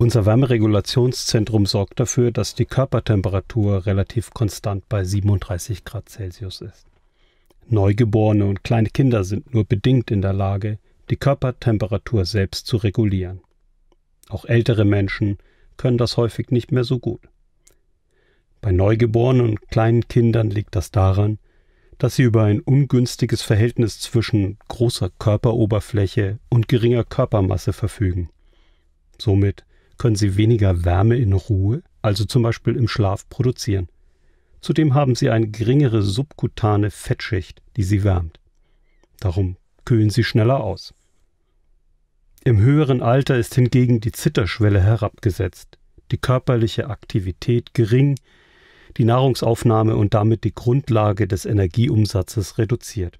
Unser Wärmeregulationszentrum sorgt dafür, dass die Körpertemperatur relativ konstant bei 37 Grad Celsius ist. Neugeborene und kleine Kinder sind nur bedingt in der Lage, die Körpertemperatur selbst zu regulieren. Auch ältere Menschen können das häufig nicht mehr so gut. Bei Neugeborenen und kleinen Kindern liegt das daran, dass sie über ein ungünstiges Verhältnis zwischen großer Körperoberfläche und geringer Körpermasse verfügen. Somit können sie weniger Wärme in Ruhe, also zum Beispiel im Schlaf, produzieren. Zudem haben sie eine geringere subkutane Fettschicht, die sie wärmt. Darum kühlen sie schneller aus. Im höheren Alter ist hingegen die Zitterschwelle herabgesetzt, die körperliche Aktivität gering, die Nahrungsaufnahme und damit die Grundlage des Energieumsatzes reduziert.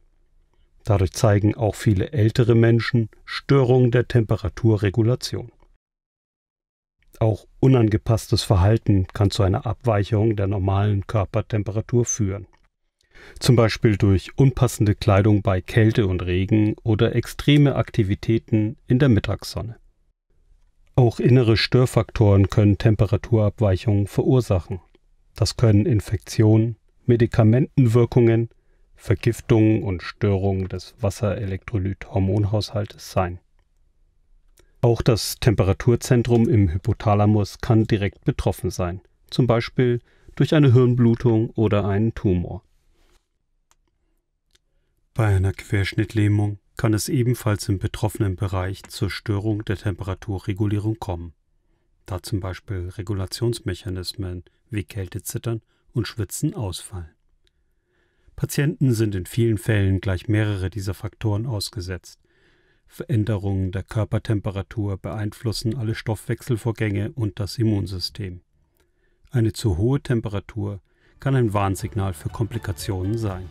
Dadurch zeigen auch viele ältere Menschen Störungen der Temperaturregulation auch unangepasstes Verhalten kann zu einer Abweichung der normalen Körpertemperatur führen. Zum Beispiel durch unpassende Kleidung bei Kälte und Regen oder extreme Aktivitäten in der Mittagssonne. Auch innere Störfaktoren können Temperaturabweichungen verursachen. Das können Infektionen, Medikamentenwirkungen, Vergiftungen und Störungen des Wasserelektrolyt-Hormonhaushaltes sein. Auch das Temperaturzentrum im Hypothalamus kann direkt betroffen sein, zum Beispiel durch eine Hirnblutung oder einen Tumor. Bei einer Querschnittlähmung kann es ebenfalls im betroffenen Bereich zur Störung der Temperaturregulierung kommen, da zum Beispiel Regulationsmechanismen wie Kältezittern und Schwitzen ausfallen. Patienten sind in vielen Fällen gleich mehrere dieser Faktoren ausgesetzt, Veränderungen der Körpertemperatur beeinflussen alle Stoffwechselvorgänge und das Immunsystem. Eine zu hohe Temperatur kann ein Warnsignal für Komplikationen sein